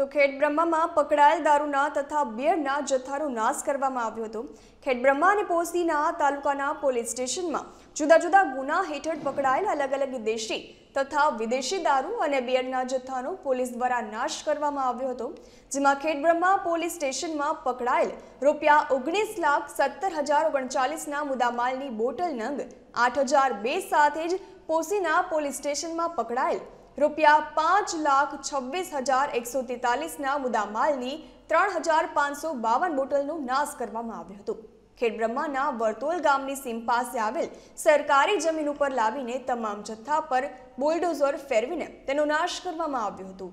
તો ખેડબ્રહ્મામાં પકડાયેલ દારૂના તથા બિયરના જથ્થાનો નાશ કરવામાં આવ્યો હતો ખેડબ્રહ્મા અને પોસીના તાલુકાના પોલીસ સ્ટેશનમાં જુદા જુદા ગુના હેઠળ પકડાયેલ અલગ અલગ દેશી તથા વિદેશી દારૂ અને બિયરના જથ્થાનો પોલીસ દ્વારા નાશ કરવામાં આવ્યો હતો જેમાં ખેડબ્રહ્મા પોલીસ સ્ટેશનમાં પકડાયેલ રૂપિયા ઓગણીસ લાખ સત્તર હજાર ઓગણચાલીસના મુદામાલની બોટલ નંગ આઠ હજાર બે સાથે જ પોસીના પોલીસ સ્ટેશનમાં પકડાયેલ રૂપિયા પાંચ લાખ છવ્વીસ હજાર એકસો તેતાલીસના મુદ્દામાલની ત્રણ હજાર પાંચસો બાવન બોટલનું નાશ કરવામાં આવ્યું હતું ખેડબ્રહ્માના વર્તોલ ગામની સીમ પાસે આવેલ સરકારી જમીન ઉપર લાવીને તમામ જથ્થા પર બુલડોઝર ફેરવીને તેનો નાશ કરવામાં આવ્યો હતો